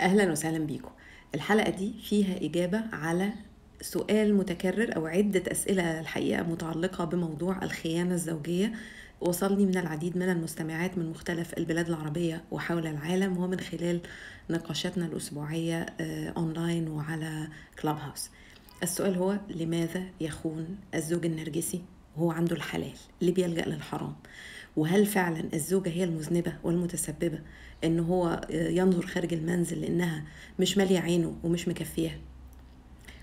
اهلا وسهلا بيكم الحلقه دي فيها اجابه على سؤال متكرر او عده اسئله الحقيقه متعلقه بموضوع الخيانه الزوجيه وصلني من العديد من المستمعات من مختلف البلاد العربيه وحول العالم ومن خلال نقاشاتنا الاسبوعيه آه، اونلاين وعلى كلاب هاوس السؤال هو لماذا يخون الزوج النرجسي وهو عنده الحلال ليه بيلجأ للحرام وهل فعلا الزوجة هي المذنبة والمتسببة إن هو ينظر خارج المنزل لأنها مش مالية عينه ومش مكفيها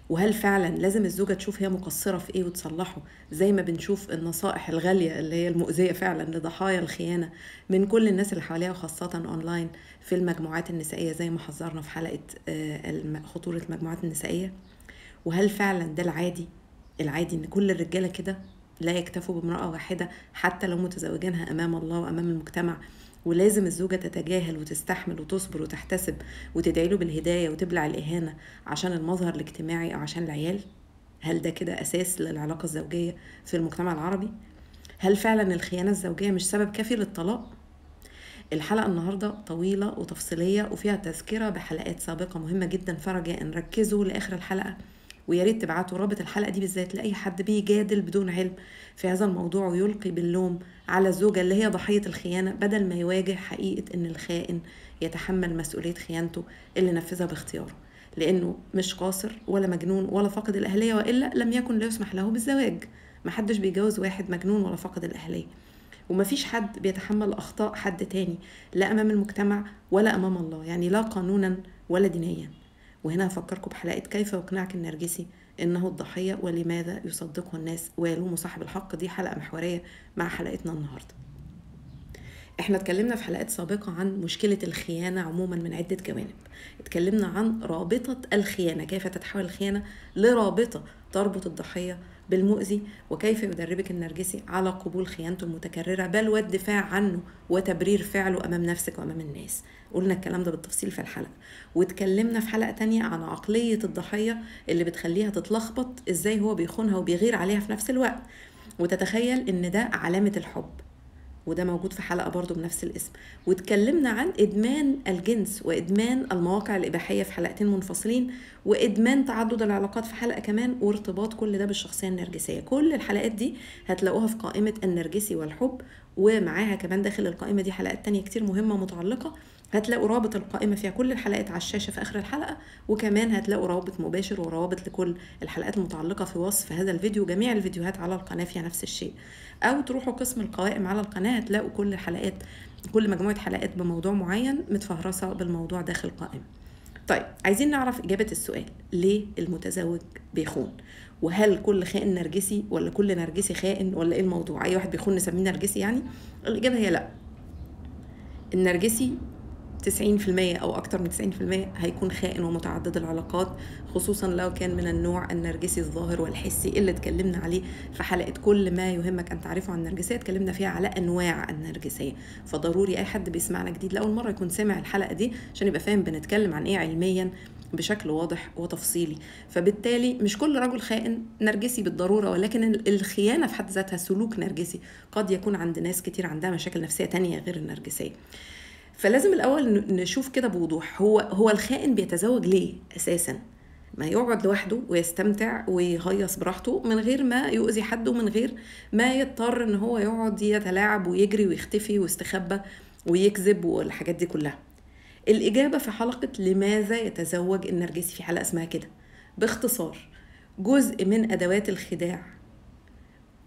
وهل فعلا لازم الزوجه تشوف هي مقصره في ايه وتصلحه زي ما بنشوف النصائح الغاليه اللي هي المؤذيه فعلا لضحايا الخيانه من كل الناس اللي حواليها وخاصه اونلاين في المجموعات النسائيه زي ما حذرنا في حلقه آه، خطوره المجموعات النسائيه وهل فعلا ده العادي العادي ان كل الرجاله كده لا يكتفوا بامرأة واحدة حتى لو متزوجينها أمام الله وأمام المجتمع ولازم الزوجة تتجاهل وتستحمل وتصبر وتحتسب وتدعي له بالهداية وتبلع الإهانة عشان المظهر الاجتماعي أو عشان العيال؟ هل ده كده أساس للعلاقة الزوجية في المجتمع العربي؟ هل فعلا الخيانة الزوجية مش سبب كافي للطلاق؟ الحلقة النهاردة طويلة وتفصيلية وفيها تذكرة بحلقات سابقة مهمة جدا فرجاء ركزوا لآخر الحلقة ويا ريت تبعتوا رابط الحلقه دي بالذات لاي حد بيجادل بدون علم في هذا الموضوع ويلقي باللوم على الزوجه اللي هي ضحيه الخيانه بدل ما يواجه حقيقه ان الخائن يتحمل مسؤوليه خيانته اللي نفذها باختياره لانه مش قاصر ولا مجنون ولا فاقد الاهليه والا لم يكن لا يسمح له بالزواج محدش بيجوز واحد مجنون ولا فاقد الاهليه ومفيش حد بيتحمل اخطاء حد تاني لا امام المجتمع ولا امام الله يعني لا قانونا ولا دينيا وهنا هفكركم بحلقة كيف يقنعك النرجسي إنه الضحية ولماذا يصدقه الناس ويلوم صاحب الحق دي حلقة محورية مع حلقتنا النهاردة احنا اتكلمنا في حلقات سابقة عن مشكلة الخيانة عموما من عدة جوانب اتكلمنا عن رابطة الخيانة كيف تتحول الخيانة لرابطة تربط الضحية بالمؤذي وكيف يدربك النرجسي على قبول خيانته المتكررة بل والدفاع عنه وتبرير فعله أمام نفسك وأمام الناس قلنا الكلام ده بالتفصيل في الحلقة واتكلمنا في حلقة تانية عن عقلية الضحية اللي بتخليها تتلخبط إزاي هو بيخونها وبيغير عليها في نفس الوقت وتتخيل إن ده علامة الحب وده موجود في حلقه برضو بنفس الاسم واتكلمنا عن ادمان الجنس وادمان المواقع الاباحيه في حلقتين منفصلين وادمان تعدد العلاقات في حلقه كمان وارتباط كل ده بالشخصيه النرجسيه كل الحلقات دي هتلاقوها في قائمه النرجسي والحب ومعاها كمان داخل القائمه دي حلقات تانية كتير مهمه متعلقه هتلاقوا رابط القائمة فيها كل الحلقات على الشاشة في آخر الحلقة وكمان هتلاقوا رابط مباشر وروابط لكل الحلقات المتعلقة في وصف هذا الفيديو جميع الفيديوهات على القناة فيها نفس الشيء أو تروحوا قسم القوائم على القناة هتلاقوا كل الحلقات كل مجموعة حلقات بموضوع معين متفهرسة بالموضوع داخل قائمة طيب عايزين نعرف إجابة السؤال ليه المتزوج بيخون وهل كل خائن نرجسي ولا كل نرجسي خائن ولا إيه الموضوع أي واحد بيخون نسميه نرجسي يعني الإجابة هي لأ النرجسي 90% أو أكتر من 90% هيكون خائن ومتعدد العلاقات خصوصا لو كان من النوع النرجسي الظاهر والحسي اللي اتكلمنا عليه في حلقة كل ما يهمك أن تعرفه عن النرجسية اتكلمنا فيها على أنواع النرجسية فضروري أي حد بيسمعنا جديد لأول مرة يكون سامع الحلقة دي عشان يبقى فاهم بنتكلم عن إيه علميا بشكل واضح وتفصيلي فبالتالي مش كل رجل خائن نرجسي بالضرورة ولكن الخيانة في حد ذاتها سلوك نرجسي قد يكون عند ناس كتير عندها مشاكل نفسية تانية غير النرجسية فلازم الاول نشوف كده بوضوح هو هو الخائن بيتزوج ليه اساسا ما يقعد لوحده ويستمتع ويهيص براحته من غير ما يؤذي حد ومن غير ما يضطر ان هو يقعد يتلاعب ويجري ويختفي ويستخبى ويكذب والحاجات دي كلها الإجابة في حلقة لماذا يتزوج النرجسي في حلقة اسمها كده باختصار جزء من أدوات الخداع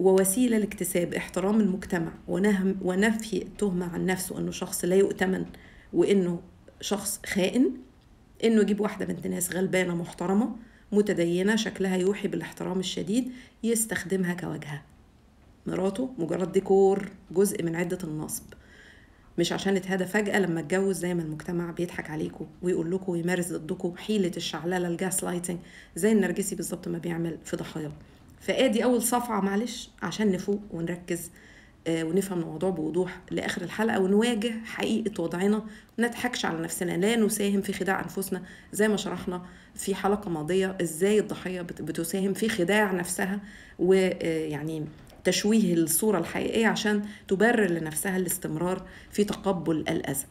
ووسيله لاكتساب احترام المجتمع ونهم ونفي التهمه عن نفسه انه شخص لا يؤتمن وانه شخص خائن انه يجيب واحده بنت ناس غلبانه محترمه متدينه شكلها يوحي بالاحترام الشديد يستخدمها كواجهه مراته مجرد ديكور جزء من عده النصب مش عشان اتهدى فجأة لما اتجوز زي ما المجتمع بيضحك عليكم ويقول لكم ويمارس ضدكم حيلة الشعللة الجاس لايتنج زي النرجسي بالظبط ما بيعمل في ضحاياه فادي اول صفعه معلش عشان نفوق ونركز آه، ونفهم الموضوع بوضوح لاخر الحلقه ونواجه حقيقه وضعنا ما نضحكش على نفسنا لا نساهم في خداع انفسنا زي ما شرحنا في حلقه ماضيه ازاي الضحيه بتساهم في خداع نفسها ويعني آه، تشويه الصوره الحقيقيه عشان تبرر لنفسها الاستمرار في تقبل الاذى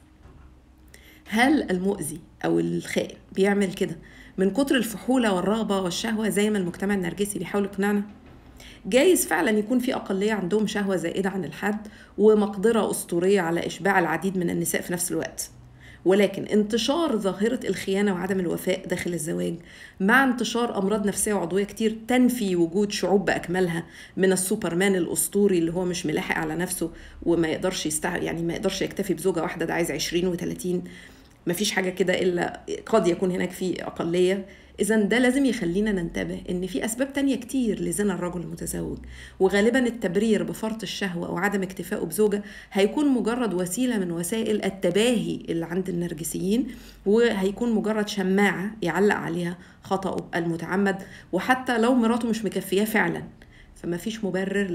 هل المؤذي او الخائن بيعمل كده من كتر الفحولة والرغبة والشهوة زي ما المجتمع النرجسي بيحاول يقنعنا جايز فعلا يكون في أقلية عندهم شهوة زائدة عن الحد ومقدرة أسطورية على إشباع العديد من النساء في نفس الوقت ولكن انتشار ظاهرة الخيانة وعدم الوفاء داخل الزواج مع انتشار أمراض نفسية وعضوية كتير تنفي وجود شعوب بأكملها من السوبرمان الأسطوري اللي هو مش ملاحق على نفسه وما يقدرش يستع... يعني ما يقدرش يكتفي بزوجة واحدة ده عايز 20 و30 مفيش حاجه كده الا قد يكون هناك في اقليه اذا ده لازم يخلينا ننتبه ان في اسباب تانية كتير لزنا الرجل المتزوج وغالبا التبرير بفرط الشهوه او عدم اكتفائه بزوجه هيكون مجرد وسيله من وسائل التباهي اللي عند النرجسيين وهيكون مجرد شماعه يعلق عليها خطاه المتعمد وحتى لو مراته مش مكفياه فعلا فما فيش مبرر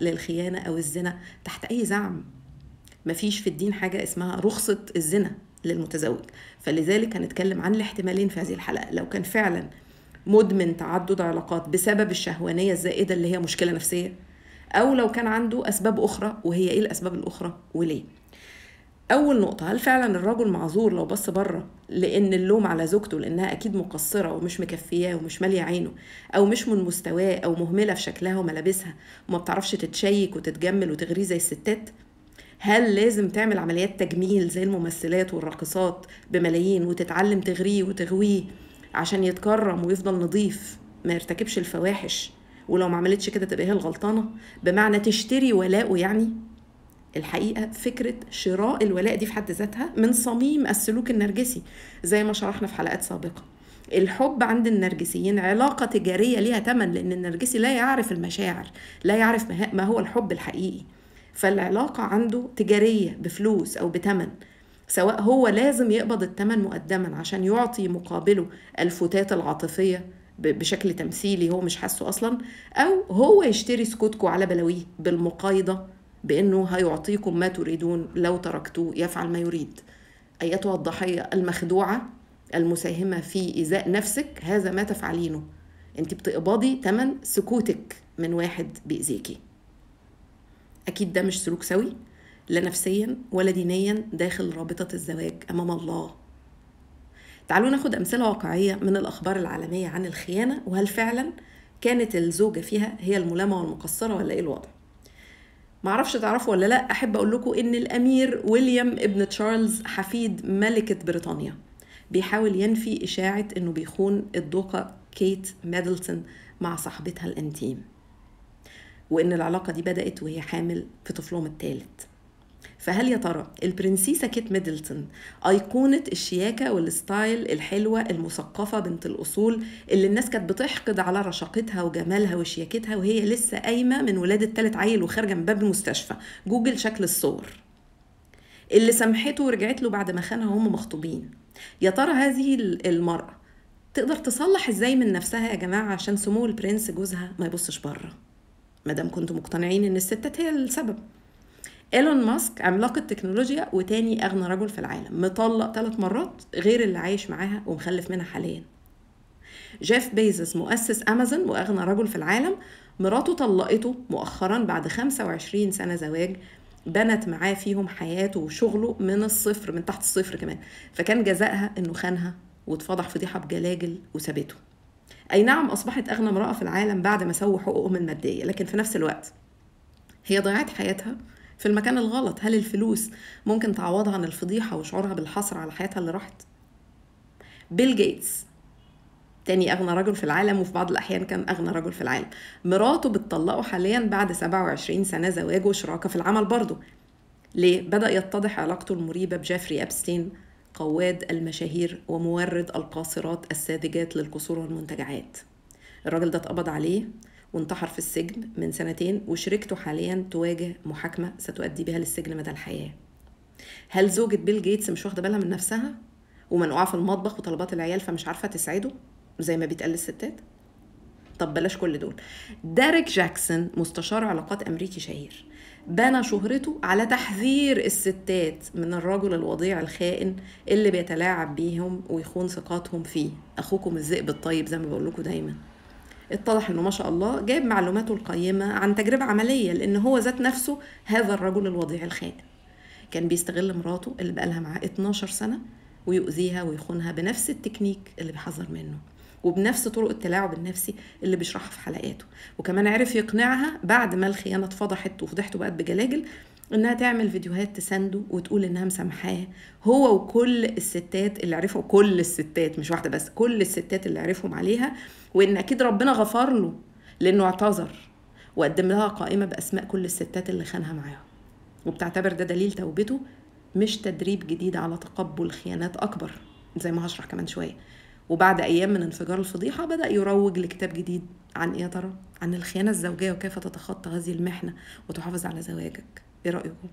للخيانه او الزنا تحت اي زعم مفيش في الدين حاجه اسمها رخصه الزنا للمتزوج فلذلك هنتكلم عن الاحتمالين في هذه الحلقة لو كان فعلا مدمن تعدد علاقات بسبب الشهوانية الزائدة اللي هي مشكلة نفسية أو لو كان عنده أسباب أخرى وهي إيه الأسباب الأخرى وليه أول نقطة هل فعلا الرجل معذور لو بص بره لأن اللوم على زوجته لأنها أكيد مقصرة ومش مكفياه ومش مالية عينه أو مش من مستواه أو مهملة في شكلها وملابسها وما بتعرفش تتشيك وتتجمل وتغريه زي الستات هل لازم تعمل عمليات تجميل زي الممثلات والراقصات بملايين وتتعلم تغريه وتغويه عشان يتكرم ويفضل نظيف ما يرتكبش الفواحش ولو ما عملتش كده تبقى هي الغلطانه بمعنى تشتري ولاءه يعني الحقيقه فكره شراء الولاء دي في حد ذاتها من صميم السلوك النرجسي زي ما شرحنا في حلقات سابقه الحب عند النرجسيين علاقة تجارية ليها تمن لأن النرجسي لا يعرف المشاعر لا يعرف ما هو الحب الحقيقي فالعلاقة عنده تجارية بفلوس أو بتمن سواء هو لازم يقبض التمن مقدما عشان يعطي مقابله الفتات العاطفية بشكل تمثيلي هو مش حاسه أصلا أو هو يشتري سكوتكو على بلاويه بالمقايضة بأنه هيعطيكم ما تريدون لو تركتوه يفعل ما يريد أيتها الضحية المخدوعة المساهمة في إزاء نفسك هذا ما تفعلينه أنت بتقبضي تمن سكوتك من واحد بيأذيكي اكيد ده مش سلوك سوي لا نفسيا ولا دينيا داخل رابطه الزواج امام الله تعالوا ناخد امثله واقعيه من الاخبار العالميه عن الخيانه وهل فعلا كانت الزوجه فيها هي الملامه والمقصره ولا ايه الوضع معرفش تعرفوا ولا لا احب اقول لكم ان الامير ويليام ابن تشارلز حفيد ملكه بريطانيا بيحاول ينفي اشاعه انه بيخون الدوقه كيت ميدلتون مع صاحبتها الانتيم وإن العلاقة دي بدأت وهي حامل في طفلهم الثالث فهل يا ترى البرنسيسة كيت ميدلتون أيقونة الشياكة والستايل الحلوة المثقفة بنت الأصول اللي الناس كانت بتحقد على رشاقتها وجمالها وشياكتها وهي لسه قايمة من ولادة تالت عيل وخارجة من باب المستشفى جوجل شكل الصور اللي سامحته ورجعت له بعد ما خانها وهم مخطوبين يا ترى هذه المرأة تقدر تصلح ازاي من نفسها يا جماعة عشان سمو البرنس جوزها ما يبصش بره ما دام كنتوا مقتنعين ان الستات هي السبب ايلون ماسك عملاق التكنولوجيا وتاني اغنى رجل في العالم مطلق ثلاث مرات غير اللي عايش معاها ومخلف منها حاليا جيف بيزوس مؤسس امازون واغنى رجل في العالم مراته طلقته مؤخرا بعد 25 سنه زواج بنت معاه فيهم حياته وشغله من الصفر من تحت الصفر كمان فكان جزائها انه خانها واتفضح فضيحه بجلاجل وسابته أي نعم أصبحت أغنى امرأة في العالم بعد ما سووا حقوقهم المادية لكن في نفس الوقت هي ضيعت حياتها في المكان الغلط هل الفلوس ممكن تعوضها عن الفضيحة وشعورها بالحسرة على حياتها اللي راحت بيل جيتس تاني أغنى رجل في العالم وفي بعض الأحيان كان أغنى رجل في العالم مراته بتطلقه حاليا بعد 27 سنة زواج وشراكة في العمل برضه ليه؟ بدأ يتضح علاقته المريبة بجافري أبستين قواد المشاهير ومورد القاصرات الساذجات للقصور والمنتجعات الراجل ده اتقبض عليه وانتحر في السجن من سنتين وشركته حاليا تواجه محاكمة ستؤدي بها للسجن مدى الحياة هل زوجة بيل جيتس مش واخدة بالها من نفسها ومنقوعة في المطبخ وطلبات العيال فمش عارفة تسعده زي ما بيتقال للستات طب بلاش كل دول ديريك جاكسون مستشار علاقات أمريكي شهير بنى شهرته على تحذير الستات من الرجل الوضيع الخائن اللي بيتلاعب بيهم ويخون ثقتهم فيه اخوكم الذئب الطيب زي ما بقول لكم دايما اتضح انه ما شاء الله جايب معلوماته القيمه عن تجربه عمليه لان هو ذات نفسه هذا الرجل الوضيع الخائن كان بيستغل مراته اللي بقالها معاه 12 سنه ويؤذيها ويخونها بنفس التكنيك اللي بيحذر منه وبنفس طرق التلاعب النفسي اللي بيشرحها في حلقاته وكمان عرف يقنعها بعد ما الخيانه اتفضحت وفضحته بقت بجلاجل انها تعمل فيديوهات تسنده وتقول انها مسامحاه هو وكل الستات اللي عرفوا كل الستات مش واحده بس كل الستات اللي عرفهم عليها وان اكيد ربنا غفر له لانه اعتذر وقدم لها قائمه باسماء كل الستات اللي خانها معاها وبتعتبر ده دليل توبته مش تدريب جديد على تقبل خيانات اكبر زي ما هشرح كمان شويه وبعد أيام من انفجار الفضيحة بدأ يروج لكتاب جديد عن إيه يا ترى؟ عن الخيانة الزوجية وكيف تتخطى هذه المحنة وتحافظ على زواجك إيه رأيكم؟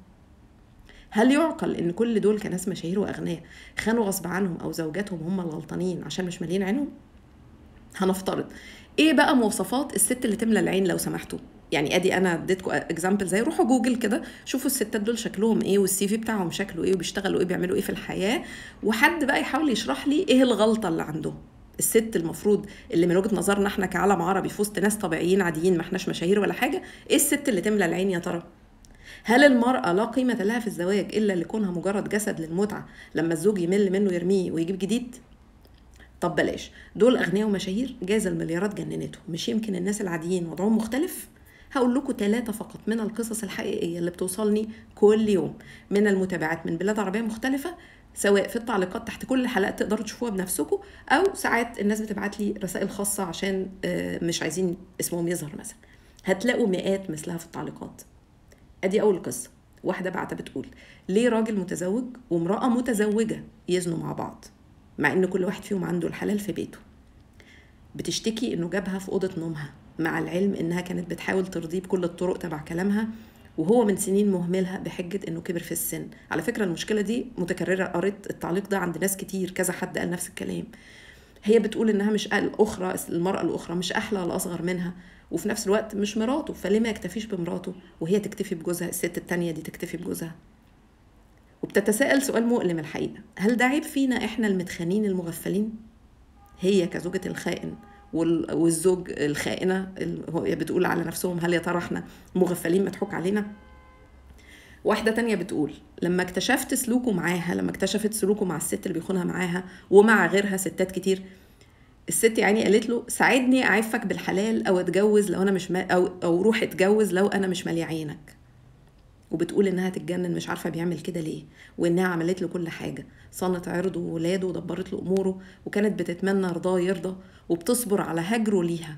هل يعقل ان كل دول كناس مشاهير واغنياء خانوا غصب عنهم او زوجاتهم هم الغلطانين عشان مش مالين عينهم هنفترض ايه بقى مواصفات الست اللي تملى العين لو سمحتوا يعني ادي انا اديتكم اكزامبل زي روحوا جوجل كده شوفوا الستات دول شكلهم ايه والسي في بتاعهم شكله ايه وبيشتغلوا ايه بيعملوا ايه في الحياه وحد بقى يحاول يشرح لي ايه الغلطه اللي عندهم الست المفروض اللي من وجهه نظرنا احنا كعالم عربي في وسط ناس طبيعيين عاديين ما احناش مشاهير ولا حاجه ايه الست اللي تملى العين يا ترى هل المرأة لا قيمة لها في الزواج إلا لكونها مجرد جسد للمتعة لما الزوج يمل منه يرميه ويجيب جديد؟ طب بلاش دول أغنياء ومشاهير جاز المليارات جننتهم مش يمكن الناس العاديين وضعهم مختلف؟ هقول لكم ثلاثة فقط من القصص الحقيقية اللي بتوصلني كل يوم من المتابعات من بلاد عربية مختلفة سواء في التعليقات تحت كل حلقة تقدروا تشوفوها بنفسكم أو ساعات الناس بتبعت لي رسائل خاصة عشان آه، مش عايزين اسمهم يظهر مثلا هتلاقوا مئات مثلها في التعليقات أدي أول قصة واحدة بعتها بتقول ليه راجل متزوج وامرأة متزوجة يزنوا مع بعض مع إن كل واحد فيهم عنده الحلال في بيته بتشتكي إنه جابها في أوضة نومها مع العلم انها كانت بتحاول ترضيه بكل الطرق تبع كلامها وهو من سنين مهملها بحجة انه كبر في السن على فكرة المشكلة دي متكررة قريت التعليق ده عند ناس كتير كذا حد قال نفس الكلام هي بتقول انها مش الاخرى المرأة الاخرى مش احلى ولا اصغر منها وفي نفس الوقت مش مراته فليه ما يكتفيش بمراته وهي تكتفي بجوزها الست التانية دي تكتفي بجوزها وبتتساءل سؤال مؤلم الحقيقة هل ده عيب فينا احنا المتخانين المغفلين هي كزوجة الخائن والزوج الخائنه هي بتقول على نفسهم هل يا ترى احنا مغفلين مضحوك علينا واحدة تانية بتقول لما اكتشفت سلوكه معاها لما اكتشفت سلوكه مع الست اللي بيخونها معاها ومع غيرها ستات كتير الست يعني قالت له ساعدني اعفك بالحلال او اتجوز لو انا مش ما او او روح اتجوز لو انا مش مالي عينك وبتقول انها تتجنن مش عارفه بيعمل كده ليه وانها عملت له كل حاجه صانت عرضه وولاده ودبرت له اموره وكانت بتتمنى رضاه يرضى وبتصبر على هجره ليها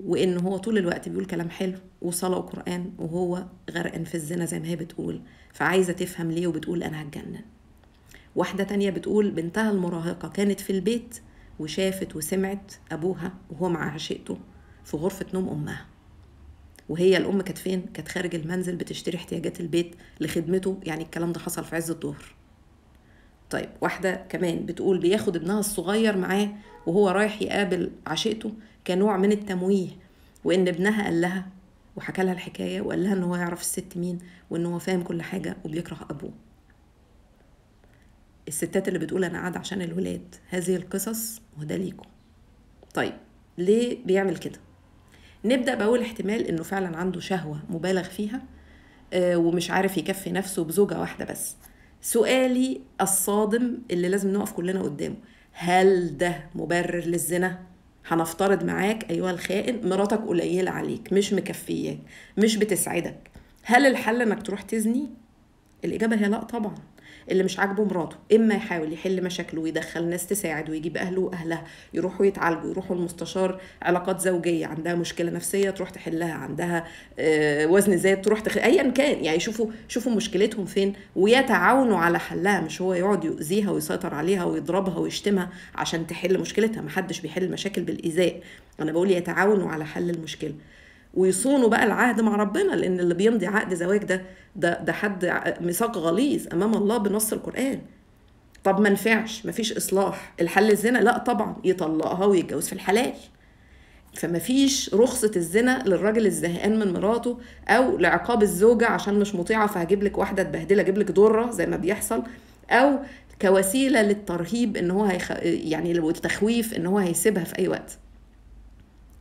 وان هو طول الوقت بيقول كلام حلو وصلاه وقران وهو غرقان في الزنا زي ما هي بتقول فعايزه تفهم ليه وبتقول انا هتجنن واحده تانية بتقول بنتها المراهقه كانت في البيت وشافت وسمعت ابوها وهو مع عشيقته في غرفه نوم امها وهي الام كانت فين كانت خارج المنزل بتشتري احتياجات البيت لخدمته يعني الكلام ده حصل في عز الظهر طيب واحده كمان بتقول بياخد ابنها الصغير معاه وهو رايح يقابل عشيقته كنوع من التمويه وان ابنها قال لها وحكى لها الحكايه وقال لها ان هو يعرف الست مين وان هو فاهم كل حاجه وبيكره ابوه الستات اللي بتقول انا قاعده عشان الولاد هذه القصص وده ليكم طيب ليه بيعمل كده نبدا باول احتمال انه فعلا عنده شهوه مبالغ فيها آه، ومش عارف يكفي نفسه بزوجه واحده بس سؤالي الصادم اللي لازم نقف كلنا قدامه هل ده مبرر للزنا هنفترض معاك ايها الخائن مراتك قليله عليك مش مكفياك مش بتسعدك هل الحل انك تروح تزني الاجابه هي لا طبعا اللي مش عاجبه مراته اما يحاول يحل مشاكله ويدخل ناس تساعد ويجيب اهله واهلها يروحوا يتعالجوا يروحوا المستشار علاقات زوجيه عندها مشكله نفسيه تروح تحلها عندها آه، وزن زاد تروح تخ... ايا كان يعني شوفوا شوفوا مشكلتهم فين ويتعاونوا على حلها مش هو يقعد يؤذيها ويسيطر عليها ويضربها ويشتمها عشان تحل مشكلتها محدش بيحل مشاكل بالايذاء انا بقول يتعاونوا على حل المشكله ويصونوا بقى العهد مع ربنا لان اللي بيمضي عقد زواج ده ده ده حد ميثاق غليظ امام الله بنص القران طب ما نفعش مفيش اصلاح الحل الزنا لا طبعا يطلقها ويتجوز في الحلال فمفيش رخصة الزنا للراجل الزهقان من مراته أو لعقاب الزوجة عشان مش مطيعة فهجيب لك واحدة تبهدله أجيب لك ضرة زي ما بيحصل أو كوسيلة للترهيب إن هو هيخ... يعني والتخويف إن هو هيسيبها في أي وقت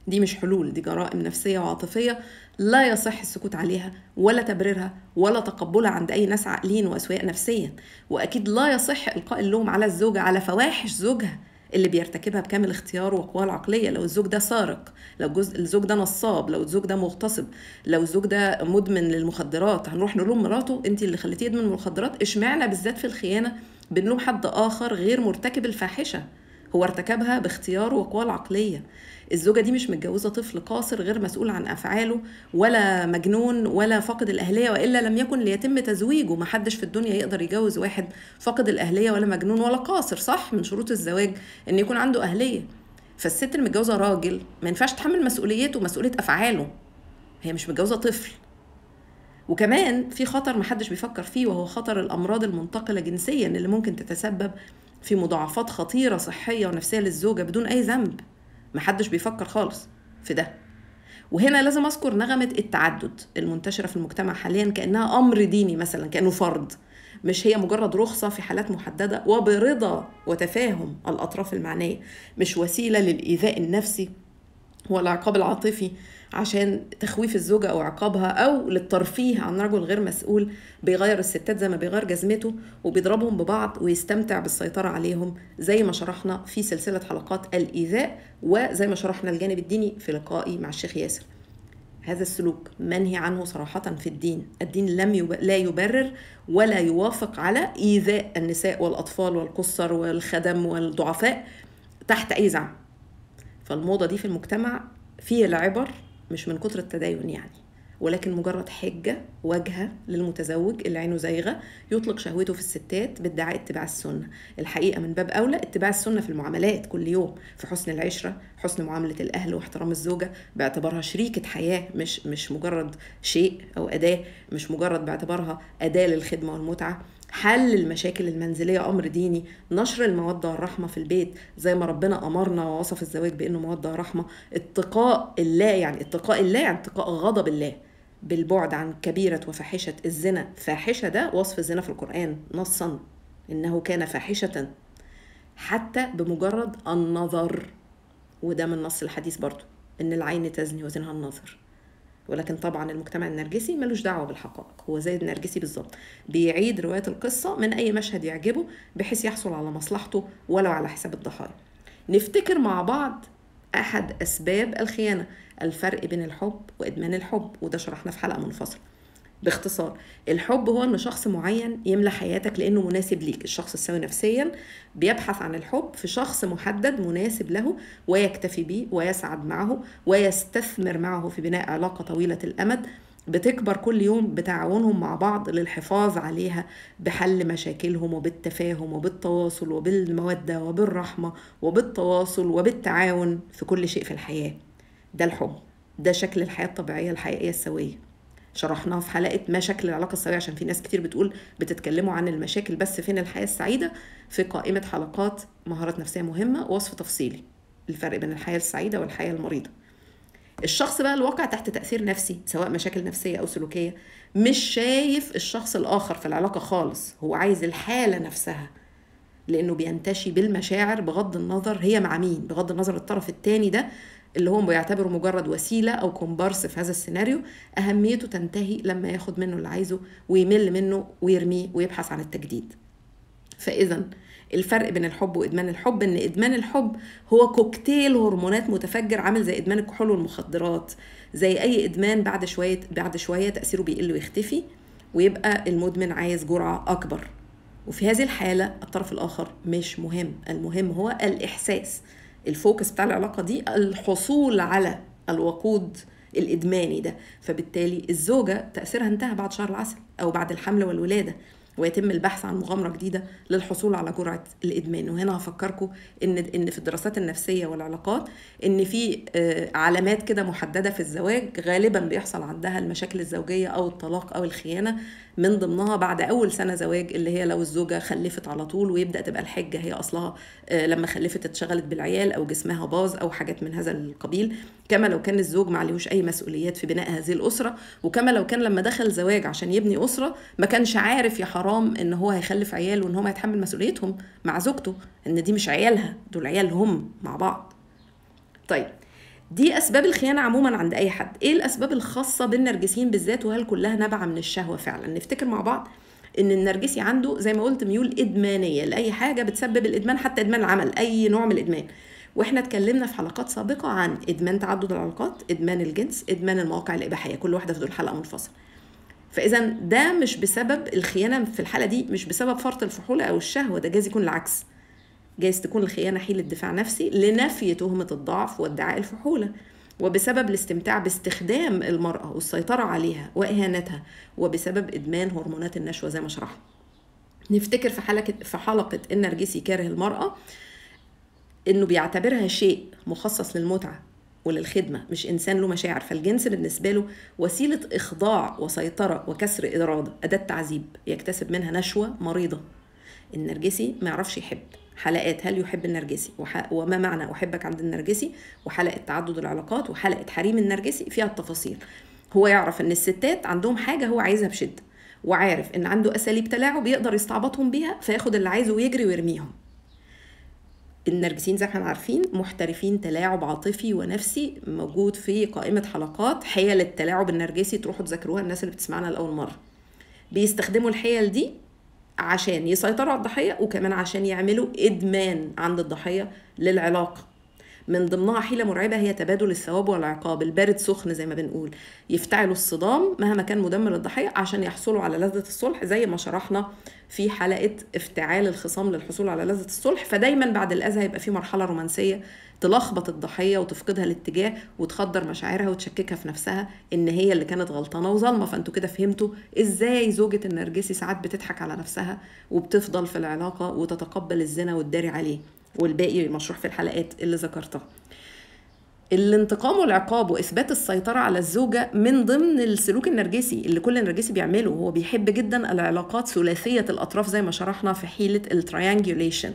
دي مش حلول دي جرائم نفسية وعاطفية لا يصح السكوت عليها ولا تبريرها ولا تقبلها عند أي ناس عاقلين وأسوياء نفسيا وأكيد لا يصح إلقاء اللوم على الزوجة على فواحش زوجها اللي بيرتكبها بكامل اختياره وقواه العقليه لو الزوج ده سارق لو جزء الزوج ده نصاب لو الزوج ده مغتصب لو الزوج ده مدمن للمخدرات هنروح نلوم مراته انت اللي خليتيه يدمن المخدرات اشمعنى بالذات في الخيانه بنلوم حد اخر غير مرتكب الفاحشه هو ارتكبها باختياره وقواه العقليه الزوجه دي مش متجوزه طفل قاصر غير مسؤول عن افعاله ولا مجنون ولا فاقد الاهليه والا لم يكن ليتم تزويجه ما حدش في الدنيا يقدر يجوز واحد فاقد الاهليه ولا مجنون ولا قاصر صح من شروط الزواج ان يكون عنده اهليه فالست المتجوزه راجل ما ينفعش تحمل مسؤوليته ومسؤوليه افعاله هي مش متجوزه طفل وكمان في خطر محدش بيفكر فيه وهو خطر الامراض المنتقله جنسيا اللي ممكن تتسبب في مضاعفات خطيره صحيه ونفسيه للزوجه بدون اي ذنب محدش بيفكر خالص في ده وهنا لازم اذكر نغمه التعدد المنتشره في المجتمع حاليا كانها امر ديني مثلا كانه فرض مش هي مجرد رخصة في حالات محددة وبرضا وتفاهم الأطراف المعنية مش وسيلة للإيذاء النفسي والعقاب العاطفي عشان تخويف الزوجة أو عقابها أو للترفيه عن رجل غير مسؤول بيغير الستات زي ما بيغير جزمته وبيضربهم ببعض ويستمتع بالسيطرة عليهم زي ما شرحنا في سلسلة حلقات الإيذاء وزي ما شرحنا الجانب الديني في لقائي مع الشيخ ياسر هذا السلوك منهي عنه صراحة في الدين الدين لم يب... لا يبرر ولا يوافق على إيذاء النساء والأطفال والقصر والخدم والضعفاء تحت أي زعم فالموضة دي في المجتمع فيها العبر مش من كتر التدين يعني ولكن مجرد حجة واجهة للمتزوج اللي عينه زايغة يطلق شهوته في الستات بادعاء اتباع السنة الحقيقة من باب أولى اتباع السنة في المعاملات كل يوم في حسن العشرة حسن معاملة الأهل واحترام الزوجة باعتبارها شريكة حياة مش, مش مجرد شيء أو أداة مش مجرد باعتبارها أداة للخدمة والمتعة حل المشاكل المنزلية أمر ديني نشر المودة والرحمة في البيت زي ما ربنا أمرنا ووصف الزواج بأنه مودة ورحمة اتقاء الله يعني اتقاء الله يعني اتقاء غضب الله بالبعد عن كبيرة وفاحشة الزنا فاحشة ده وصف الزنا في القرآن نصا إنه كان فاحشة حتى بمجرد النظر وده من نص الحديث برضو إن العين تزني وزنها النظر ولكن طبعا المجتمع النرجسي ملوش دعوه بالحقائق هو زي النرجسي بالظبط بيعيد روايه القصه من اي مشهد يعجبه بحيث يحصل على مصلحته ولو على حساب الضحايا نفتكر مع بعض احد اسباب الخيانه الفرق بين الحب وادمان الحب وده شرحنا في حلقه منفصله باختصار الحب هو ان شخص معين يملى حياتك لانه مناسب ليك الشخص السوي نفسيا بيبحث عن الحب في شخص محدد مناسب له ويكتفي به ويسعد معه ويستثمر معه في بناء علاقه طويله الامد بتكبر كل يوم بتعاونهم مع بعض للحفاظ عليها بحل مشاكلهم وبالتفاهم وبالتواصل وبالموده وبالرحمه وبالتواصل وبالتعاون في كل شيء في الحياه ده الحب ده شكل الحياه الطبيعيه الحقيقيه السويه شرحناها في حلقه ما شكل العلاقه السويه عشان في ناس كتير بتقول بتتكلموا عن المشاكل بس فين الحياه السعيده في قائمه حلقات مهارات نفسيه مهمه وصف تفصيلي الفرق بين الحياه السعيده والحياه المريضه الشخص بقى الواقع تحت تاثير نفسي سواء مشاكل نفسيه او سلوكيه مش شايف الشخص الاخر في العلاقه خالص هو عايز الحاله نفسها لانه بينتشي بالمشاعر بغض النظر هي مع مين بغض النظر الطرف الثاني ده اللي هو بيعتبره مجرد وسيله او كومبارس في هذا السيناريو اهميته تنتهي لما ياخد منه اللي عايزه ويمل منه ويرميه ويبحث عن التجديد فاذا الفرق بين الحب وادمان الحب ان ادمان الحب هو كوكتيل هرمونات متفجر عامل زي ادمان الكحول والمخدرات زي اي ادمان بعد شويه بعد شويه تاثيره بيقل ويختفي ويبقى المدمن عايز جرعه اكبر وفي هذه الحاله الطرف الاخر مش مهم المهم هو الاحساس الفوكس بتاع العلاقه دي الحصول على الوقود الادماني ده فبالتالي الزوجه تاثيرها انتهى بعد شهر العسل او بعد الحمل والولاده ويتم البحث عن مغامره جديده للحصول على جرعه الادمان وهنا هفكركم ان ان في الدراسات النفسيه والعلاقات ان في آه، علامات كده محدده في الزواج غالبا بيحصل عندها المشاكل الزوجيه او الطلاق او الخيانه من ضمنها بعد اول سنه زواج اللي هي لو الزوجه خلفت على طول ويبدا تبقى الحجه هي اصلها آه، لما خلفت اتشغلت بالعيال او جسمها باظ او حاجات من هذا القبيل كما لو كان الزوج ما عليهوش اي مسؤوليات في بناء هذه الاسره وكما لو كان لما دخل زواج عشان يبني اسره ما كانش عارف يا حرام ان هو هيخلف عيال وان هو هيتحمل مسؤوليتهم مع زوجته ان دي مش عيالها دول عيال هم مع بعض طيب دي اسباب الخيانه عموما عند اي حد ايه الاسباب الخاصه بالنرجسيين بالذات وهل كلها نابعه من الشهوه فعلا نفتكر مع بعض ان النرجسي عنده زي ما قلت ميول ادمانيه لاي حاجه بتسبب الادمان حتى ادمان العمل اي نوع من الادمان واحنا اتكلمنا في حلقات سابقه عن ادمان تعدد العلاقات ادمان الجنس ادمان المواقع الاباحيه كل واحده في دول حلقه منفصله فاذا ده مش بسبب الخيانه في الحاله دي مش بسبب فرط الفحوله او الشهوه ده جايز يكون العكس جايز تكون الخيانة حيلة دفاع نفسي لنفي تهمة الضعف وادعاء الفحولة وبسبب الاستمتاع باستخدام المرأة والسيطرة عليها وإهانتها وبسبب إدمان هرمونات النشوة زي ما شرحنا نفتكر في حلقة في حلقة النرجسي كاره المرأة إنه بيعتبرها شيء مخصص للمتعة وللخدمة مش إنسان له مشاعر فالجنس بالنسبة له وسيلة إخضاع وسيطرة وكسر إرادة أداة تعذيب يكتسب منها نشوة مريضة النرجسي ما يعرفش يحب حلقات هل يحب النرجسي وح... وما معنى أحبك عند النرجسي وحلقة تعدد العلاقات وحلقة حريم النرجسي فيها التفاصيل هو يعرف ان الستات عندهم حاجة هو عايزها بشدة وعارف ان عنده أساليب تلاعب يقدر يستعبطهم بيها فياخد اللي عايزه ويجري ويرميهم النرجسيين زي ما احنا عارفين محترفين تلاعب عاطفي ونفسي موجود في قائمة حلقات حيل التلاعب النرجسي تروحوا تذاكروها الناس اللي بتسمعنا لأول مرة بيستخدموا الحيل دي عشان يسيطروا على الضحيه وكمان عشان يعملوا ادمان عند الضحيه للعلاقه من ضمنها حيلة مرعبة هي تبادل الثواب والعقاب البارد سخن زي ما بنقول يفتعلوا الصدام مهما كان مدمر الضحيه عشان يحصلوا على لذة الصلح زي ما شرحنا في حلقة افتعال الخصام للحصول على لذة الصلح فدايما بعد الأذى هيبقى في مرحلة رومانسية تلخبط الضحيه وتفقدها الاتجاه وتخدر مشاعرها وتشككها في نفسها ان هي اللي كانت غلطانه وظالمه فانتوا كده فهمتوا ازاي زوجة النرجسي ساعات بتضحك على نفسها وبتفضل في العلاقه وتتقبل الزنا والداري عليه والباقي مشروح في الحلقات اللي ذكرتها الانتقام والعقاب واثبات السيطره على الزوجه من ضمن السلوك النرجسي اللي كل نرجسي بيعمله هو بيحب جدا العلاقات ثلاثيه الاطراف زي ما شرحنا في حيله التريانجوليشن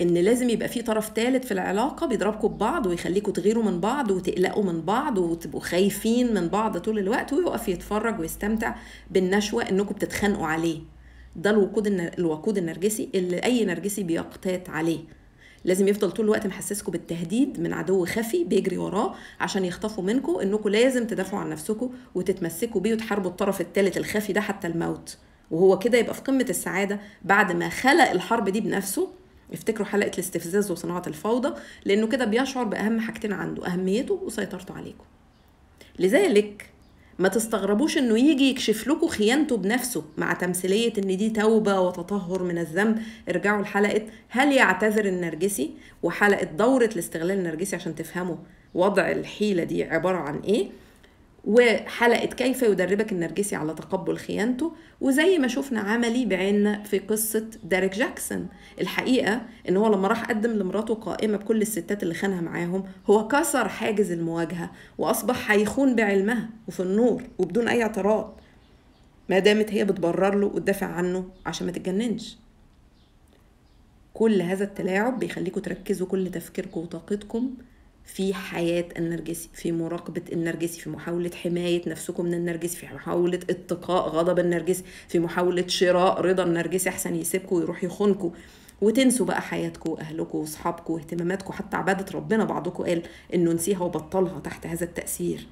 ان لازم يبقى في طرف ثالث في العلاقه بيضربكم ببعض ويخليكم تغيروا من بعض وتقلقوا من بعض وتبقوا خايفين من بعض طول الوقت ويقف يتفرج ويستمتع بالنشوه انكم بتتخانقوا عليه ده الوقود الوقود النرجسي اللي اي نرجسي بيقتات عليه لازم يفضل طول الوقت محسسكم بالتهديد من عدو خفي بيجري وراه عشان يخطفوا منكم انكم لازم تدافعوا عن نفسكم وتتمسكوا بيه وتحاربوا الطرف الثالث الخفي ده حتى الموت وهو كده يبقى في قمه السعاده بعد ما خلق الحرب دي بنفسه افتكروا حلقه الاستفزاز وصناعه الفوضى لانه كده بيشعر باهم حاجتين عنده اهميته وسيطرته عليكم لذلك ما تستغربوش انه يجي يكشف لكم خيانته بنفسه مع تمثيليه ان دي توبه وتطهر من الذنب ارجعوا لحلقه هل يعتذر النرجسي وحلقه دوره الاستغلال النرجسي عشان تفهموا وضع الحيله دي عباره عن ايه وحلقة كيف يدربك النرجسي على تقبل خيانته وزي ما شفنا عملي بعيننا في قصة ديريك جاكسون الحقيقة ان هو لما راح قدم لمراته قائمة بكل الستات اللي خانها معاهم هو كسر حاجز المواجهة واصبح هيخون بعلمها وفي النور وبدون اي اعتراض ما دامت هي بتبرر له وتدافع عنه عشان ما تتجننش كل هذا التلاعب بيخليكم تركزوا كل تفكيركم وطاقتكم في حياة النرجسي في مراقبة النرجسي في محاولة حماية نفسكم من النرجسي في محاولة اتقاء غضب النرجسي في محاولة شراء رضا النرجسي أحسن يسيبكم ويروح يخونكم وتنسوا بقى حياتكم واهلكم واصحابكم واهتماماتكم حتى عباده ربنا بعضكم قال انه نسيها وبطلها تحت هذا التاثير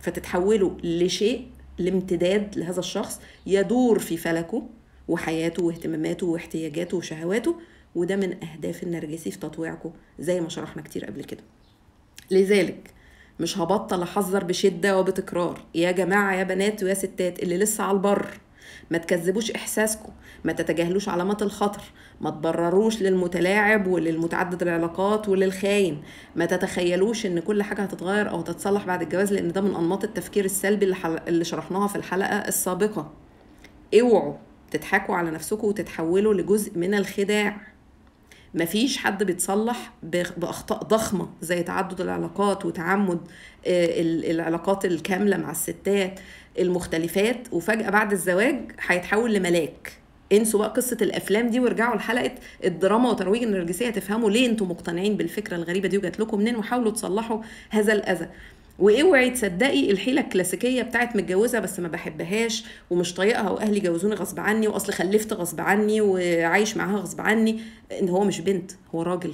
فتتحولوا لشيء لامتداد لهذا الشخص يدور في فلكه وحياته واهتماماته واحتياجاته وشهواته وده من اهداف النرجسي في تطويعكم زي ما شرحنا كتير قبل كده لذلك مش هبطل احذر بشده وبتكرار يا جماعه يا بنات ويا ستات اللي لسه على البر ما تكذبوش احساسكم ما تتجاهلوش علامات الخطر ما تبرروش للمتلاعب وللمتعدد العلاقات وللخاين ما تتخيلوش ان كل حاجه هتتغير او هتتصلح بعد الجواز لان ده من انماط التفكير السلبي اللي, حل... اللي شرحناها في الحلقه السابقه اوعوا تضحكوا على نفسكم وتتحولوا لجزء من الخداع مفيش حد بيتصلح باخطاء ضخمه زي تعدد العلاقات وتعمد آه، العلاقات الكامله مع الستات المختلفات وفجاه بعد الزواج هيتحول لملاك انسوا بقى قصه الافلام دي وارجعوا لحلقه الدراما وترويج النرجسيه تفهموا ليه انتم مقتنعين بالفكره الغريبه دي وجات لكم منين وحاولوا تصلحوا هذا الاذى واوعي تصدقي الحيله الكلاسيكيه بتاعت متجوزه بس ما بحبهاش ومش طايقها واهلي جوزوني غصب عني واصل خلفت غصب عني وعايش معاها غصب عني ان هو مش بنت هو راجل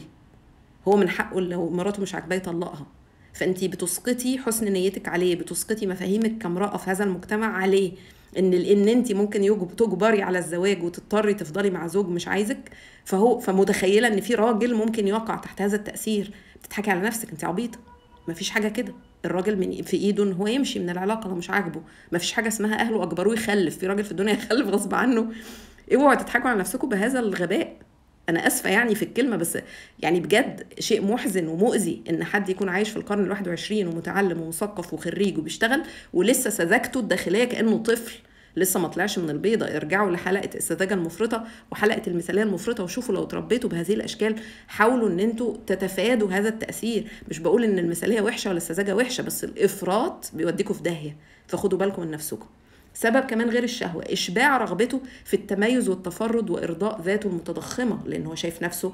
هو من حقه لو مراته مش عاجباه يطلقها فانت بتسقطي حسن نيتك عليه بتسقطي مفاهيمك كامراه في هذا المجتمع عليه ان ان انت ممكن يجب تجبري على الزواج وتضطري تفضلي مع زوج مش عايزك فهو فمتخيله ان في راجل ممكن يقع تحت هذا التاثير بتضحكي على نفسك انت عبيطه مفيش حاجه كده الراجل من في ايده ان هو يمشي من العلاقه لو مش عاجبه ما فيش حاجه اسمها اهله اجبروه يخلف في راجل في الدنيا يخلف غصب عنه اوعوا تضحكوا على نفسكم بهذا الغباء انا اسفه يعني في الكلمه بس يعني بجد شيء محزن ومؤذي ان حد يكون عايش في القرن ال21 ومتعلم ومثقف وخريج وبيشتغل ولسه سذاجته الداخليه كانه طفل لسه ما طلعش من البيضه ارجعوا لحلقه السذاجه المفرطه وحلقه المثاليه المفرطه وشوفوا لو تربيتوا بهذه الاشكال حاولوا ان انتوا تتفادوا هذا التاثير مش بقول ان المثاليه وحشه ولا السذاجه وحشه بس الافراط بيوديكم في داهيه فخدوا بالكم من نفسكم سبب كمان غير الشهوة إشباع رغبته في التميز والتفرد وإرضاء ذاته المتضخمة لأن هو شايف نفسه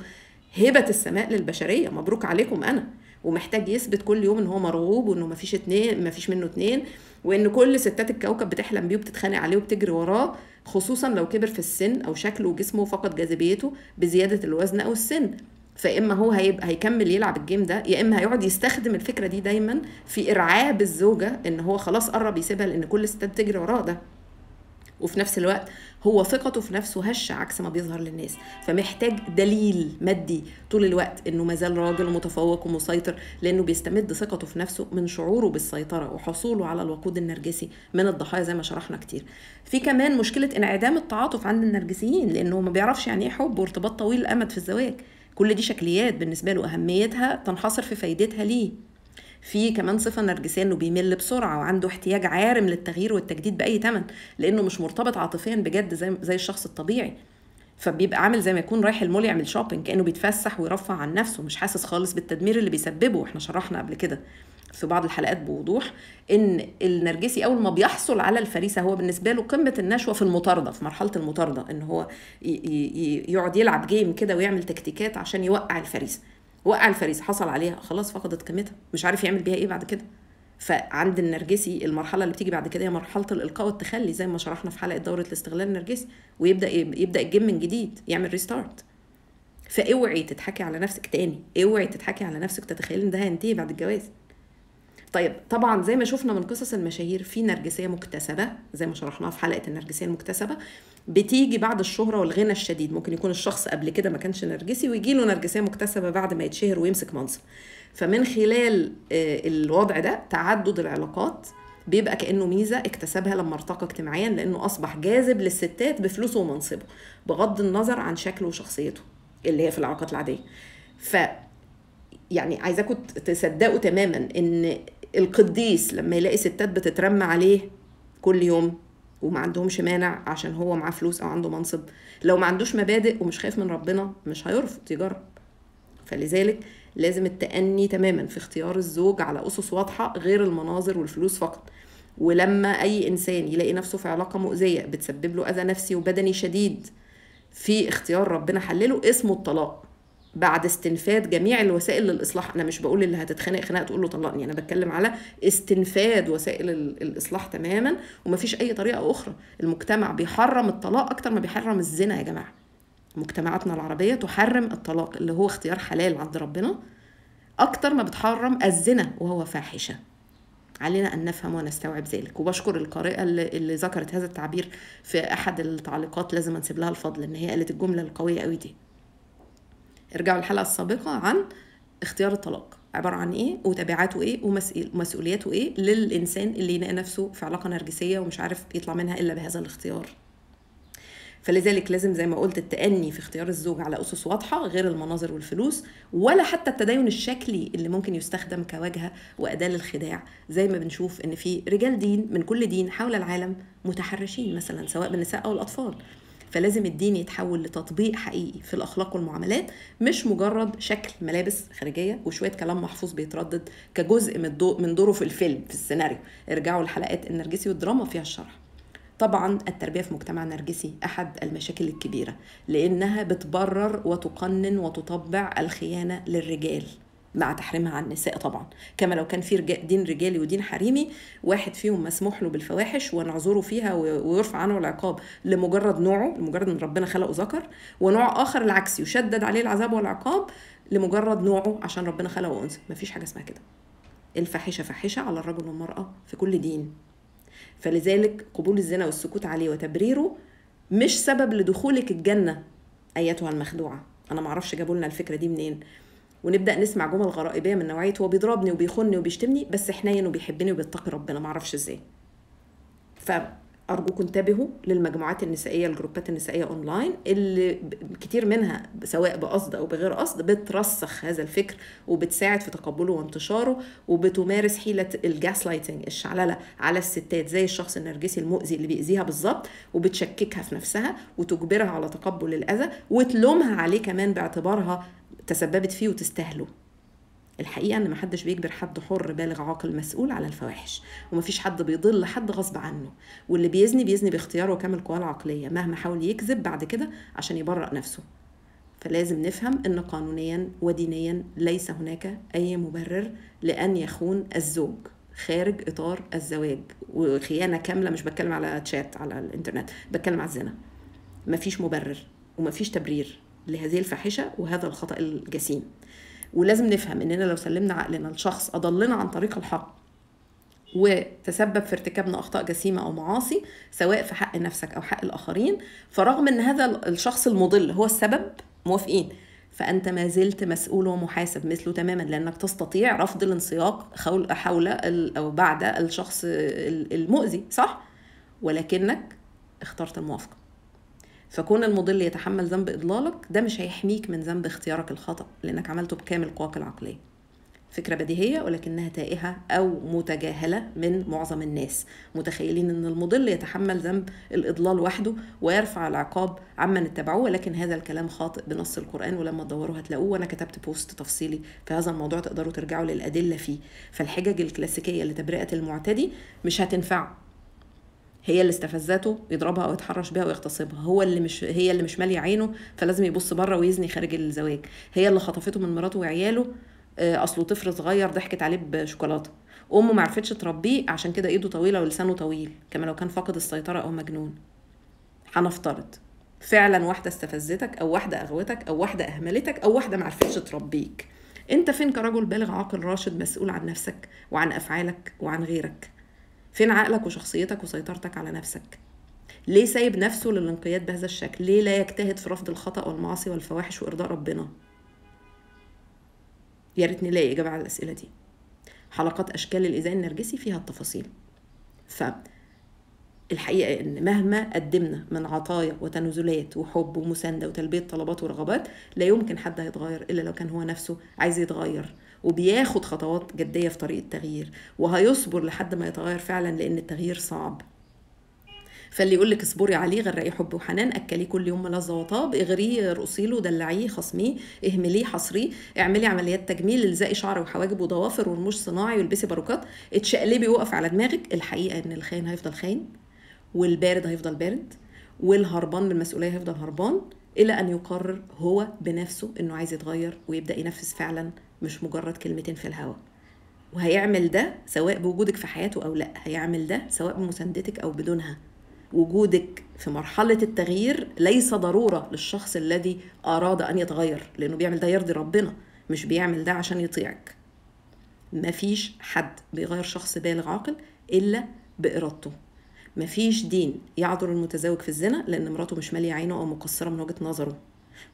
هبة السماء للبشرية مبروك عليكم أنا ومحتاج يثبت كل يوم إن هو مرغوب وإنه مفيش اتنين مفيش منه اتنين وان كل ستات الكوكب بتحلم بيه وبتتخانق عليه وبتجري وراه خصوصا لو كبر في السن او شكله وجسمه فقد جاذبيته بزياده الوزن او السن فاما هو هيبقى هيكمل يلعب الجيم ده يا اما هيقعد يستخدم الفكره دي دايما في ارعاب الزوجه ان هو خلاص قرب يسيبها لان كل الستات بتجري وراه ده وفي نفس الوقت هو ثقته في نفسه هشه عكس ما بيظهر للناس فمحتاج دليل مادي طول الوقت انه مازال راجل متفوق ومسيطر لانه بيستمد ثقته في نفسه من شعوره بالسيطره وحصوله على الوقود النرجسي من الضحايا زي ما شرحنا كتير في كمان مشكله انعدام التعاطف عند النرجسيين لانه ما بيعرفش يعني ايه حب وارتباط طويل الامد في الزواج كل دي شكليات بالنسبه له اهميتها تنحصر في فايدتها ليه في كمان صفه نرجسيه انه بيمل بسرعه وعنده احتياج عارم للتغيير والتجديد باي ثمن لانه مش مرتبط عاطفيا بجد زي زي الشخص الطبيعي فبيبقى عامل زي ما يكون رايح المول يعمل شوبينج كانه بيتفسح ويرفع عن نفسه مش حاسس خالص بالتدمير اللي بيسببه احنا شرحنا قبل كده في بعض الحلقات بوضوح ان النرجسي اول ما بيحصل على الفريسه هو بالنسبه له قمه النشوه في المطارده في مرحله المطارده ان هو يقعد يلعب جيم كده ويعمل تكتيكات عشان يوقع الفريسه وقع الفريسه حصل عليها خلاص فقدت قيمتها مش عارف يعمل بيها ايه بعد كده فعند النرجسي المرحله اللي بتيجي بعد كده هي مرحله الالقاء والتخلي زي ما شرحنا في حلقه دوره الاستغلال النرجسي ويبدا يبدا الجيم من جديد يعمل ريستارت فاوعي تضحكي على نفسك تاني اوعي تضحكي على نفسك تتخيلي ان ده هينتهي بعد الجواز طيب طبعا زي ما شفنا من قصص المشاهير في نرجسيه مكتسبه زي ما شرحناها في حلقه النرجسيه المكتسبه بتيجي بعد الشهرة والغنى الشديد ممكن يكون الشخص قبل كده ما كانش نرجسي ويجي له نرجسية مكتسبة بعد ما يتشهر ويمسك منصب فمن خلال آه، الوضع ده تعدد العلاقات بيبقى كانه ميزه اكتسبها لما ارتقى اجتماعيا لانه اصبح جاذب للستات بفلوسه ومنصبه بغض النظر عن شكله وشخصيته اللي هي في العلاقات العاديه ف يعني عايزاكم تصدقوا تماما ان القديس لما يلاقي ستات بتترمى عليه كل يوم وما عندهمش مانع عشان هو معاه فلوس او عنده منصب لو ما عندوش مبادئ ومش خايف من ربنا مش هيرفض يجرب فلذلك لازم التأني تماما في اختيار الزوج على أسس واضحة غير المناظر والفلوس فقط ولما أي إنسان يلاقي نفسه في علاقة مؤذية بتسبب له أذى نفسي وبدني شديد في اختيار ربنا حلله اسمه الطلاق بعد استنفاد جميع الوسائل للاصلاح انا مش بقول اللي هتتخانق خناقه تقول له طلقني انا بتكلم على استنفاد وسائل الاصلاح تماما ومفيش اي طريقه اخرى المجتمع بيحرم الطلاق اكتر ما بيحرم الزنا يا جماعه مجتمعاتنا العربيه تحرم الطلاق اللي هو اختيار حلال عند ربنا اكتر ما بتحرم الزنا وهو فاحشه علينا ان نفهم ونستوعب ذلك وبشكر القارئه اللي, اللي ذكرت هذا التعبير في احد التعليقات لازم نسيب لها الفضل ان هي قالت الجمله القويه قوي دي ارجعوا للحلقه السابقه عن اختيار الطلاق عباره عن ايه وتبعاته ايه ومسؤولياته ايه للانسان اللي يلاقي نفسه في علاقه نرجسيه ومش عارف يطلع منها الا بهذا الاختيار فلذلك لازم زي ما قلت التأني في اختيار الزوج على أسس واضحة غير المناظر والفلوس ولا حتى التدين الشكلي اللي ممكن يستخدم كواجهة وأداة للخداع زي ما بنشوف إن في رجال دين من كل دين حول العالم متحرشين مثلا سواء بالنساء أو الأطفال فلازم الدين يتحول لتطبيق حقيقي في الاخلاق والمعاملات مش مجرد شكل ملابس خارجيه وشويه كلام محفوظ بيتردد كجزء من دوره في الفيلم في السيناريو ارجعوا لحلقات النرجسي والدراما فيها الشرح طبعا التربيه في مجتمع نرجسي احد المشاكل الكبيره لانها بتبرر وتقنن وتطبع الخيانه للرجال مع تحريمها عن النساء طبعا كما لو كان في دين رجالي ودين حريمي واحد فيهم مسموح له بالفواحش ونعذره فيها ويرفع عنه العقاب لمجرد نوعه لمجرد ان ربنا خلقه ذكر ونوع اخر العكس يشدد عليه العذاب والعقاب لمجرد نوعه عشان ربنا خلقه انثى مفيش حاجه اسمها كده الفاحشه فاحشه على الرجل والمراه في كل دين فلذلك قبول الزنا والسكوت عليه وتبريره مش سبب لدخولك الجنه ايتها المخدوعه انا معرفش جابوا لنا الفكره دي منين ونبدا نسمع جمل غرائبيه من نوعيه هو بيضربني وبيخني وبيشتمني بس حنين وبيحبني وبيتقي ربنا معرفش ازاي فارجوكم انتبهوا للمجموعات النسائيه الجروبات النسائيه اونلاين اللي كتير منها سواء بقصد او بغير قصد بترسخ هذا الفكر وبتساعد في تقبله وانتشاره وبتمارس حيله الجاس لايتنج الشعلله على الستات زي الشخص النرجسي المؤذي اللي بيأذيها بالظبط وبتشككها في نفسها وتجبرها على تقبل الاذى وتلومها عليه كمان باعتبارها تسببت فيه وتستاهله الحقيقه ان محدش بيجبر حد حر بالغ عاقل مسؤول على الفواحش ومفيش حد بيضل حد غصب عنه واللي بيزني بيزني باختياره وكامل قواه العقليه مهما حاول يكذب بعد كده عشان يبرأ نفسه فلازم نفهم ان قانونيا ودينيا ليس هناك اي مبرر لان يخون الزوج خارج اطار الزواج وخيانه كامله مش بتكلم على تشات على الانترنت بتكلم على الزنا مفيش مبرر ومفيش تبرير لهذه الفاحشه وهذا الخطا الجسيم ولازم نفهم اننا لو سلمنا عقلنا لشخص اضلنا عن طريق الحق وتسبب في ارتكابنا اخطاء جسيمه او معاصي سواء في حق نفسك او حق الاخرين فرغم ان هذا الشخص المضل هو السبب موافقين فانت ما زلت مسؤول ومحاسب مثله تماما لانك تستطيع رفض الانسياق حول او بعد الشخص المؤذي صح ولكنك اخترت الموافقه فكون المضل يتحمل ذنب اضلالك ده مش هيحميك من ذنب اختيارك الخطا لانك عملته بكامل قواك العقليه فكره بديهيه ولكنها تائهه او متجاهله من معظم الناس متخيلين ان المضل يتحمل ذنب الاضلال وحده ويرفع العقاب عمن اتبعوه ولكن هذا الكلام خاطئ بنص القران ولما تدوروا هتلاقوه وانا كتبت بوست تفصيلي في هذا الموضوع تقدروا ترجعوا للادله فيه فالحجج الكلاسيكيه لتبرئه المعتدي مش هتنفعه هي اللي استفزته يضربها او يتحرش بيها ويغتصبها هو اللي مش هي اللي مش ماليه عينه فلازم يبص بره ويزني خارج الزواج هي اللي خطفته من مراته وعياله آه، اصله طفل صغير ضحكت عليه بشوكولاته امه ما عرفتش تربيه عشان كده ايده طويله ولسانه طويل كما لو كان فاقد السيطره او مجنون هنفترض فعلا واحده استفزتك او واحده اغوتك او واحده اهملتك او واحده ما عرفتش تربيك انت فين كرجل بالغ عاقل راشد مسؤول عن نفسك وعن افعالك وعن غيرك فين عقلك وشخصيتك وسيطرتك على نفسك ليه سايب نفسه للانقياد بهذا الشكل ليه لا يجتهد في رفض الخطا والمعاصي والفواحش وارضاء ربنا يا ريت نلاقي اجابه على الاسئله دي حلقات اشكال الايذاء النرجسي فيها التفاصيل ف الحقيقة إن مهما قدمنا من عطايا وتنازلات وحب ومساندة وتلبية طلبات ورغبات لا يمكن حد هيتغير إلا لو كان هو نفسه عايز يتغير وبياخد خطوات جدية في طريق التغيير وهيصبر لحد ما يتغير فعلا لأن التغيير صعب فاللي يقول لك اصبري عليه غرقيه حب وحنان اكليه كل يوم ملظه وطاب اغريه ارقصي له دلعيه خصميه اهمليه حصريه اعملي عمليات تجميل الزقي شعر وحواجب وضوافر ورموش صناعي والبسي باروكات اتشقلبي وقف على دماغك الحقيقه ان الخاين هيفضل خاين والبارد هيفضل بارد والهربان من المسؤوليه هيفضل هربان الى ان يقرر هو بنفسه انه عايز يتغير ويبدا ينفذ فعلا مش مجرد كلمتين في الهواء وهيعمل ده سواء بوجودك في حياته او لا هيعمل ده سواء بمساندتك او بدونها وجودك في مرحلة التغيير ليس ضرورة للشخص الذي أراد أن يتغير لأنه بيعمل ده يرضي ربنا مش بيعمل ده عشان يطيعك مفيش حد بيغير شخص بالغ عاقل إلا بإرادته مفيش دين يعذر المتزوج في الزنا لأن مراته مش مالية عينه أو مقصرة من وجهة نظره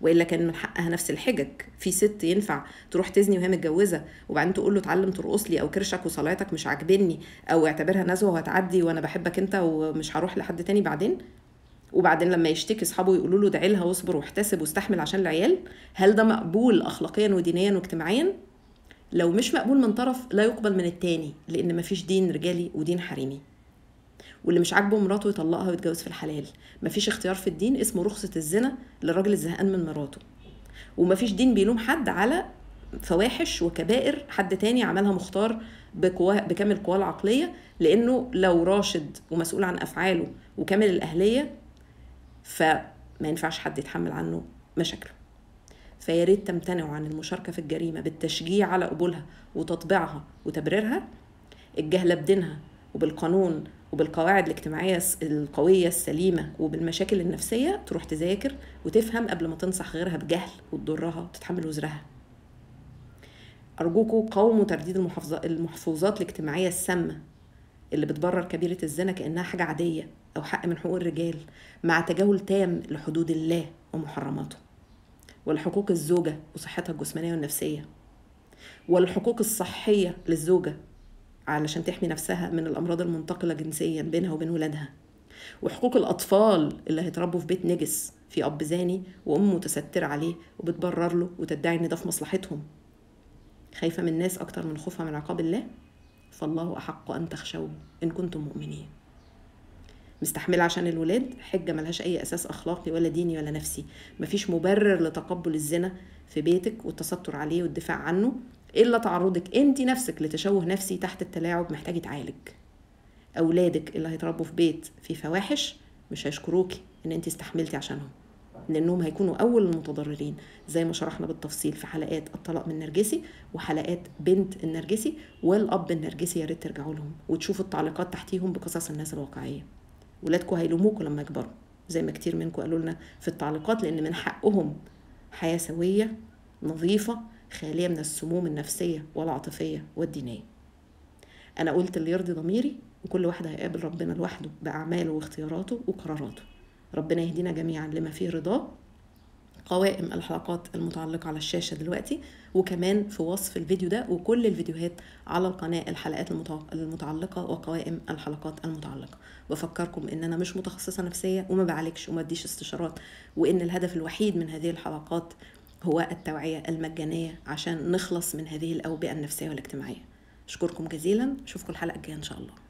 والا كان من حقها نفس الحجج في ست ينفع تروح تزني وهي متجوزه وبعدين تقول له اتعلم ترقص لي او كرشك وصلاتك مش عاجبني او اعتبرها نزوه وهتعدي وانا بحبك انت ومش هروح لحد تاني بعدين وبعدين لما يشتكي اصحابه يقولوا له دعي لها واصبر واحتسب واستحمل عشان العيال هل ده مقبول اخلاقيا ودينيا واجتماعيا لو مش مقبول من طرف لا يقبل من التاني لان مفيش دين رجالي ودين حريمي واللي مش عاجبه مراته يطلقها ويتجوز في الحلال مفيش اختيار في الدين اسمه رخصه الزنا للراجل الزهقان من مراته ومفيش دين بيلوم حد على فواحش وكبائر حد تاني عملها مختار بقواه بكامل قواه العقليه لانه لو راشد ومسؤول عن افعاله وكامل الاهليه فما ينفعش حد يتحمل عنه مشاكله فيا ريت تمتنعوا عن المشاركه في الجريمه بالتشجيع على قبولها وتطبيعها وتبريرها الجهلة بدينها وبالقانون وبالقواعد الاجتماعية القوية السليمة وبالمشاكل النفسية تروح تذاكر وتفهم قبل ما تنصح غيرها بجهل وتضرها وتتحمل وزرها أرجوكوا قاوموا ترديد المحفوظات الاجتماعية السامة اللي بتبرر كبيرة الزنا كأنها حاجة عادية أو حق من حقوق الرجال مع تجاهل تام لحدود الله ومحرماته ولحقوق الزوجة وصحتها الجسمانية والنفسية والحقوق الصحية للزوجة علشان تحمي نفسها من الأمراض المنتقلة جنسيا بينها وبين ولادها وحقوق الأطفال اللي هيتربوا في بيت نجس في أب زاني وأم متسترة عليه وبتبرر له وتدعي إن ده في مصلحتهم خايفة من الناس أكتر من خوفها من عقاب الله فالله أحق أن تخشوه إن كنتم مؤمنين مستحملة عشان الولاد حجة ملهاش أي أساس أخلاقي ولا ديني ولا نفسي مفيش مبرر لتقبل الزنا في بيتك والتستر عليه والدفاع عنه إلا تعرضك أنت نفسك لتشوه نفسي تحت التلاعب محتاج يتعالج أولادك اللي هيتربوا في بيت في فواحش مش هيشكروكي إن أنت استحملتي عشانهم لأنهم هيكونوا أول المتضررين زي ما شرحنا بالتفصيل في حلقات الطلاق من النرجسي وحلقات بنت النرجسي والأب النرجسي يا ريت ترجعوا لهم وتشوفوا التعليقات تحتيهم بقصص الناس الواقعية ولادكم هيلوموكوا لما يكبروا زي ما كتير منكم قالوا لنا في التعليقات لأن من حقهم حياة سوية نظيفة خالية من السموم النفسية والعاطفية والدينية أنا قلت اللي يرضي ضميري وكل واحد هيقابل ربنا لوحده بأعماله واختياراته وقراراته ربنا يهدينا جميعا لما فيه رضاه قوائم الحلقات المتعلقة على الشاشة دلوقتي وكمان في وصف الفيديو ده وكل الفيديوهات على القناة الحلقات المتعلقة وقوائم الحلقات المتعلقة بفكركم ان انا مش متخصصة نفسية وما بعالجش وما اديش استشارات وان الهدف الوحيد من هذه الحلقات هو التوعية المجانية عشان نخلص من هذه الأوبئة النفسية والاجتماعية أشكركم جزيلا أشوفكم الحلقة الجاية إن شاء الله